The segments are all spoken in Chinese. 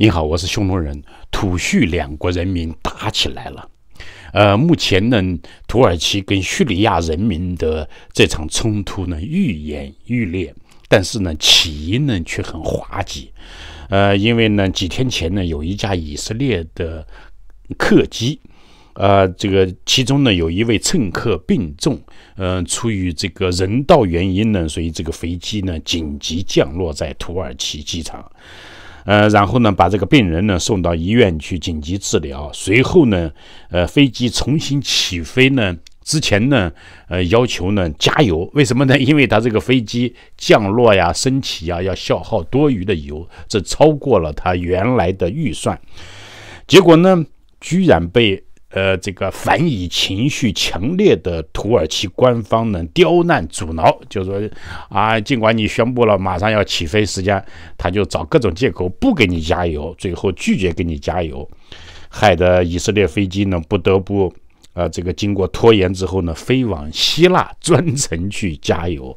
你好，我是匈奴人。土叙两国人民打起来了。呃，目前呢，土耳其跟叙利亚人民的这场冲突呢愈演愈烈，但是呢，起因呢却很滑稽。呃，因为呢，几天前呢，有一架以色列的客机，呃，这个其中呢有一位乘客病重，呃，出于这个人道原因呢，所以这个飞机呢紧急降落在土耳其机场。呃，然后呢，把这个病人呢送到医院去紧急治疗。随后呢，呃，飞机重新起飞呢之前呢，呃，要求呢加油，为什么呢？因为他这个飞机降落呀、升起呀，要消耗多余的油，这超过了他原来的预算。结果呢，居然被。呃，这个反以情绪强烈的土耳其官方呢，刁难阻挠，就说啊，尽管你宣布了马上要起飞时间，他就找各种借口不给你加油，最后拒绝给你加油，害得以色列飞机呢不得不啊，这个经过拖延之后呢，飞往希腊专程去加油。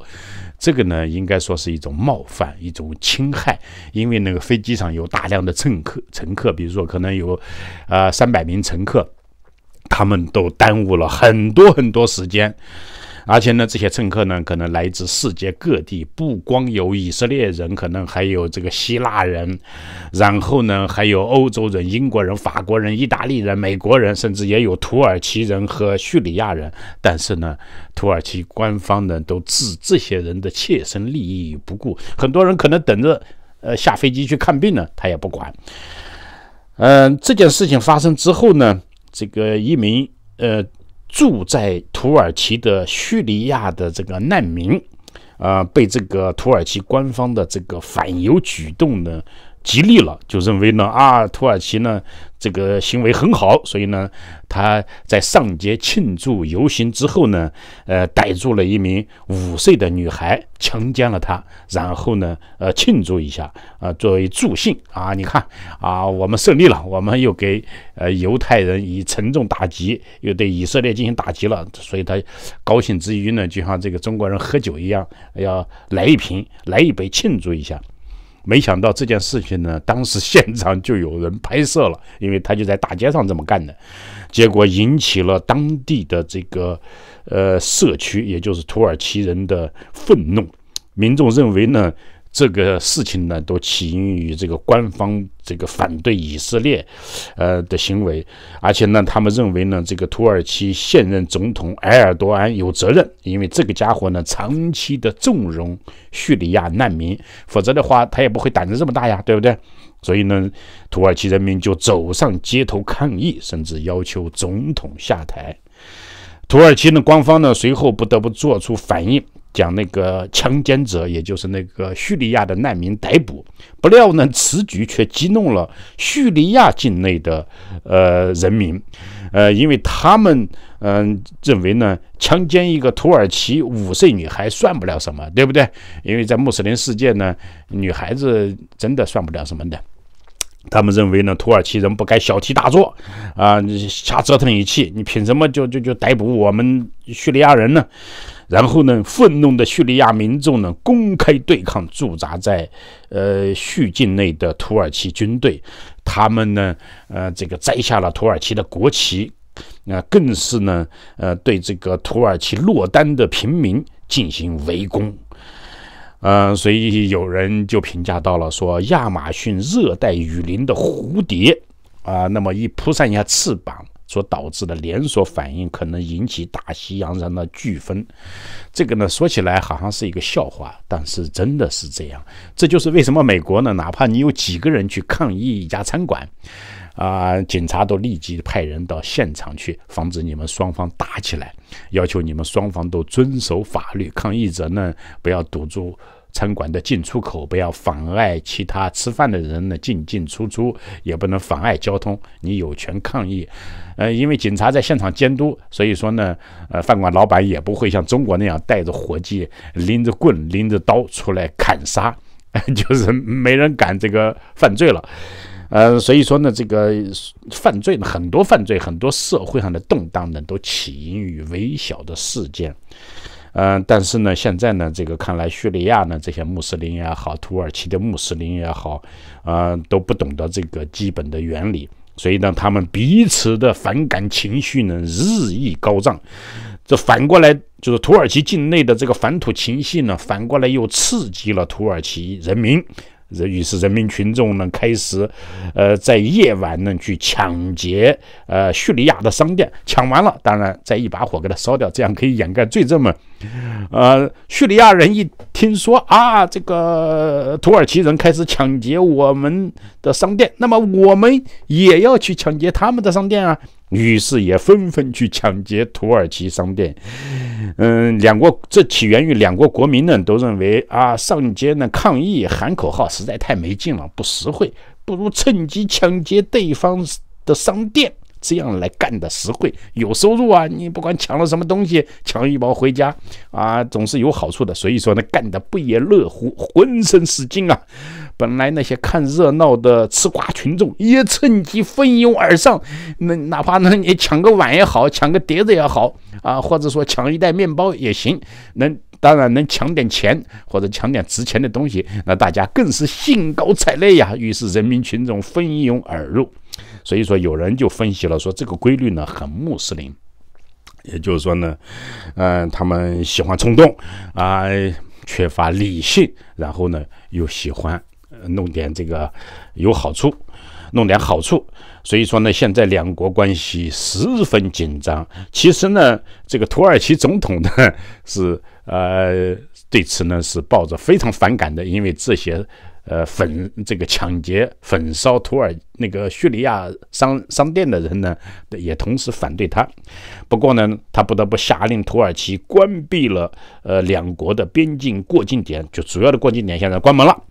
这个呢，应该说是一种冒犯，一种侵害，因为那个飞机上有大量的乘客，乘客，比如说可能有啊三百名乘客。他们都耽误了很多很多时间，而且呢，这些乘客呢，可能来自世界各地，不光有以色列人，可能还有这个希腊人，然后呢，还有欧洲人、英国人、法国人、意大利人、美国人，甚至也有土耳其人和叙利亚人。但是呢，土耳其官方呢，都置这些人的切身利益不顾，很多人可能等着呃下飞机去看病呢，他也不管。嗯，这件事情发生之后呢？这个一名呃住在土耳其的叙利亚的这个难民，啊，被这个土耳其官方的这个反犹举动呢。吉利了，就认为呢啊，土耳其呢这个行为很好，所以呢他在上街庆祝游行之后呢，呃，逮住了一名五岁的女孩，强奸了她，然后呢，呃，庆祝一下啊，作为助兴啊，你看啊，我们胜利了，我们又给呃犹太人以沉重打击，又对以色列进行打击了，所以他高兴之余呢，就像这个中国人喝酒一样，要来一瓶，来一杯庆祝一下。没想到这件事情呢，当时现场就有人拍摄了，因为他就在大街上这么干的，结果引起了当地的这个，呃，社区，也就是土耳其人的愤怒，民众认为呢。这个事情呢，都起因于这个官方这个反对以色列，呃的行为，而且呢，他们认为呢，这个土耳其现任总统埃尔多安有责任，因为这个家伙呢，长期的纵容叙利亚难民，否则的话，他也不会胆子这么大呀，对不对？所以呢，土耳其人民就走上街头抗议，甚至要求总统下台。土耳其呢，官方呢，随后不得不做出反应。讲那个强奸者，也就是那个叙利亚的难民逮捕，不料呢，此举却激怒了叙利亚境内的呃人民，呃，因为他们嗯认为呢，强奸一个土耳其五岁女孩算不了什么，对不对？因为在穆斯林世界呢，女孩子真的算不了什么的。他们认为呢，土耳其人不该小题大做啊，瞎折腾一气，你凭什么就就就逮捕我们叙利亚人呢？然后呢，愤怒的叙利亚民众呢，公开对抗驻扎在呃叙境内的土耳其军队。他们呢，呃，这个摘下了土耳其的国旗，那更是呢，呃，对这个土耳其落单的平民进行围攻。嗯，所以有人就评价到了说，亚马逊热带雨林的蝴蝶啊，那么一扑扇一下翅膀。所导致的连锁反应可能引起大西洋上的飓风，这个呢说起来好像是一个笑话，但是真的是这样。这就是为什么美国呢，哪怕你有几个人去抗议一家餐馆，啊，警察都立即派人到现场去，防止你们双方打起来，要求你们双方都遵守法律。抗议者呢，不要堵住。餐馆的进出口不要妨碍其他吃饭的人的进进出出，也不能妨碍交通。你有权抗议，呃，因为警察在现场监督，所以说呢，呃，饭馆老板也不会像中国那样带着伙计拎着棍、拎着刀出来砍杀，就是没人敢这个犯罪了。呃，所以说呢，这个犯罪呢，很多犯罪，很多社会上的动荡呢，都起因于微小的事件。嗯，但是呢，现在呢，这个看来叙利亚呢，这些穆斯林也好，土耳其的穆斯林也好，啊，都不懂得这个基本的原理，所以呢，他们彼此的反感情绪呢日益高涨，这反过来就是土耳其境内的这个反土情绪呢，反过来又刺激了土耳其人民。于是人民群众呢开始，呃，在夜晚呢去抢劫，呃，叙利亚的商店，抢完了，当然再一把火给它烧掉，这样可以掩盖罪证嘛。呃，叙利亚人一听说啊，这个土耳其人开始抢劫我们的商店，那么我们也要去抢劫他们的商店啊。于是也纷纷去抢劫土耳其商店，嗯，两国这起源于两国国民呢，都认为啊上街呢抗议喊口号实在太没劲了，不实惠，不如趁机抢劫对方的商店，这样来干的实惠，有收入啊。你不管抢了什么东西，抢一包回家啊，总是有好处的。所以说呢，干的不也乐乎，浑身是劲啊。本来那些看热闹的吃瓜群众也趁机蜂拥而上，那哪怕呢你抢个碗也好，抢个碟子也好啊，或者说抢一袋面包也行，能当然能抢点钱或者抢点值钱的东西，那大家更是兴高采烈呀。于是人民群众蜂拥而入，所以说有人就分析了，说这个规律呢很穆斯林，也就是说呢，嗯，他们喜欢冲动啊，缺乏理性，然后呢又喜欢。弄点这个有好处，弄点好处。所以说呢，现在两国关系十分紧张。其实呢，这个土耳其总统呢是呃对此呢是抱着非常反感的，因为这些呃焚这个抢劫、焚烧土耳那个叙利亚商商店的人呢也同时反对他。不过呢，他不得不下令土耳其关闭了呃两国的边境过境点，就主要的过境点现在关门了。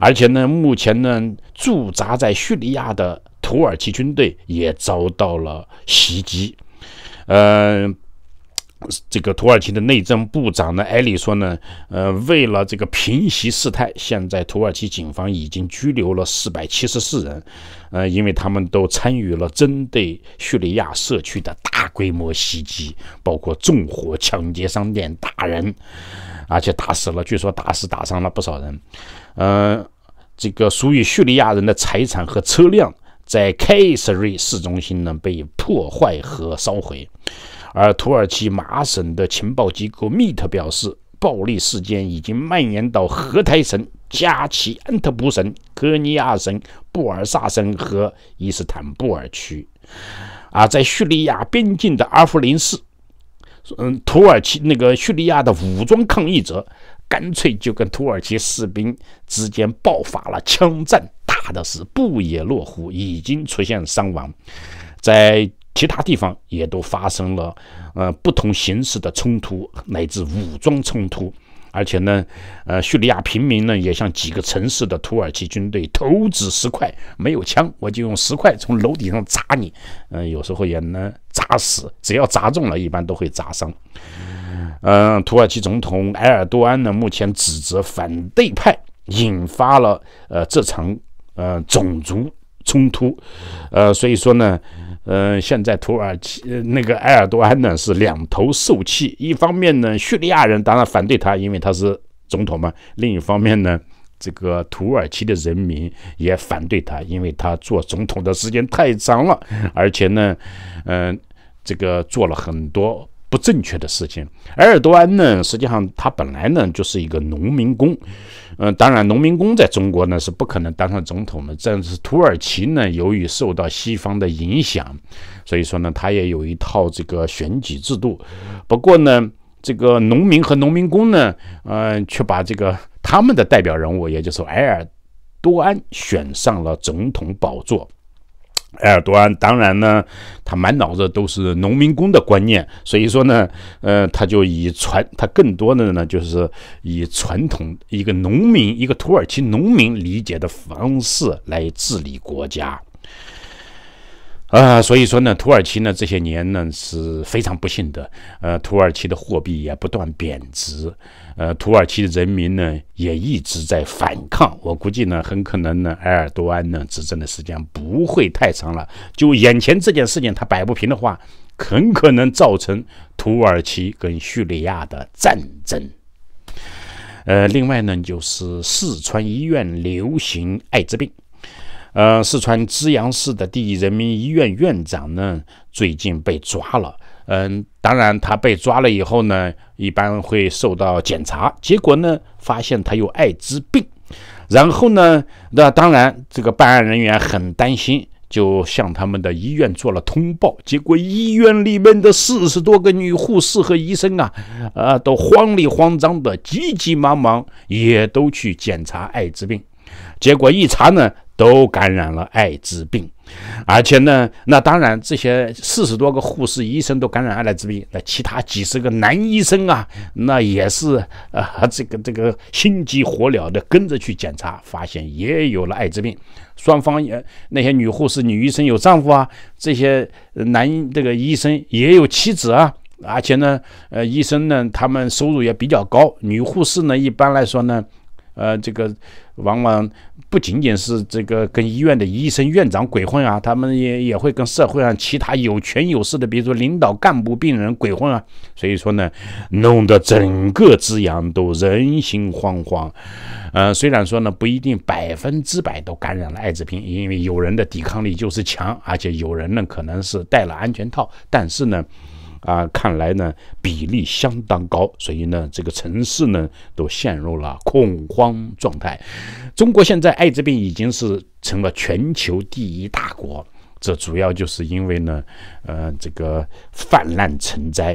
而且呢，目前呢，驻扎在叙利亚的土耳其军队也遭到了袭击，呃。这个土耳其的内政部长呢，埃里说呢，呃，为了这个平息事态，现在土耳其警方已经拘留了474人，呃，因为他们都参与了针对叙利亚社区的大规模袭击，包括纵火、抢劫商店、打人，而且打死了，据说打死打伤了不少人。呃，这个属于叙利亚人的财产和车辆在开 r 瑞市中心呢被破坏和烧毁。而土耳其麻省的情报机构密特表示，暴力事件已经蔓延到荷台省、加齐安特布省、科尼亚省、布尔萨省和伊斯坦布尔区。啊，在叙利亚边境的阿夫林市，嗯，土耳其那个叙利亚的武装抗议者干脆就跟土耳其士兵之间爆发了枪战，打的是不也落户，已经出现伤亡，在。其他地方也都发生了，呃，不同形式的冲突乃至武装冲突，而且呢，呃，叙利亚平民呢也向几个城市的土耳其军队投掷石块，没有枪，我就用石块从楼顶上砸你，嗯，有时候也能砸死，只要砸中了，一般都会砸伤。嗯，土耳其总统埃尔多安呢，目前指责反对派引发了呃这场呃种族。冲突，呃，所以说呢，呃，现在土耳其那个埃尔多安呢是两头受气，一方面呢，叙利亚人当然反对他，因为他是总统嘛；另一方面呢，这个土耳其的人民也反对他，因为他做总统的时间太长了，而且呢，嗯，这个做了很多。不正确的事情。埃尔多安呢，实际上他本来呢就是一个农民工，嗯，当然农民工在中国呢是不可能当上总统的。但是土耳其呢，由于受到西方的影响，所以说呢，他也有一套这个选举制度。不过呢，这个农民和农民工呢，嗯，却把这个他们的代表人物，也就是埃尔多安选上了总统宝座。埃尔多安当然呢，他满脑子都是农民工的观念，所以说呢，呃，他就以传他更多的呢，就是以传统一个农民、一个土耳其农民理解的方式来治理国家。啊，所以说呢，土耳其呢这些年呢是非常不幸的，呃，土耳其的货币也不断贬值，呃，土耳其的人民呢也一直在反抗。我估计呢，很可能呢，埃尔多安呢执政的时间不会太长了。就眼前这件事情，他摆不平的话，很可能造成土耳其跟叙利亚的战争。呃，另外呢，就是四川医院流行艾滋病。呃，四川资阳市的第一人民医院院长呢，最近被抓了。嗯，当然，他被抓了以后呢，一般会受到检查。结果呢，发现他有艾滋病。然后呢，那当然，这个办案人员很担心，就向他们的医院做了通报。结果，医院里面的四十多个女护士和医生啊，啊，都慌里慌张的，急急忙忙，也都去检查艾滋病。结果一查呢。都感染了艾滋病，而且呢，那当然这些四十多个护士、医生都感染艾滋病。那其他几十个男医生啊，那也是啊，这个这个心急火燎的跟着去检查，发现也有了艾滋病。双方也那些女护士、女医生有丈夫啊，这些男这个医生也有妻子啊。而且呢，呃，医生呢，他们收入也比较高，女护士呢，一般来说呢，呃，这个。往往不仅仅是这个跟医院的医生院长鬼混啊，他们也也会跟社会上其他有权有势的，比如说领导干部、病人鬼混啊。所以说呢，弄得整个资阳都人心惶惶。呃，虽然说呢不一定百分之百都感染了艾滋病，因为有人的抵抗力就是强，而且有人呢可能是戴了安全套，但是呢。啊，看来呢比例相当高，所以呢这个城市呢都陷入了恐慌状态。中国现在艾滋病已经是成了全球第一大国，这主要就是因为呢，呃这个泛滥成灾。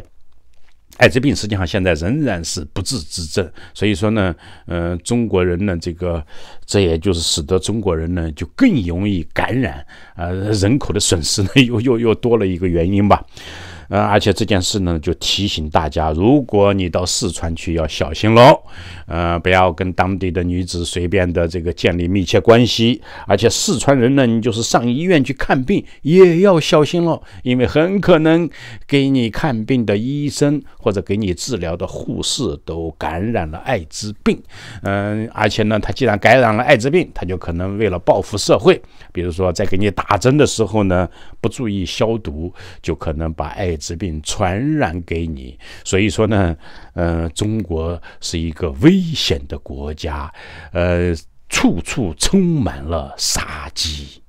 艾滋病实际上现在仍然是不治之症，所以说呢，嗯中国人呢这个这也就是使得中国人呢就更容易感染，呃人口的损失呢又又又多了一个原因吧。嗯，而且这件事呢，就提醒大家，如果你到四川去，要小心喽。嗯，不要跟当地的女子随便的这个建立密切关系。而且四川人呢，你就是上医院去看病，也要小心喽，因为很可能给你看病的医生或者给你治疗的护士都感染了艾滋病。嗯，而且呢，他既然感染了艾滋病，他就可能为了报复社会，比如说在给你打针的时候呢，不注意消毒，就可能把艾滋疾病传染给你，所以说呢，呃，中国是一个危险的国家，呃，处处充满了杀机。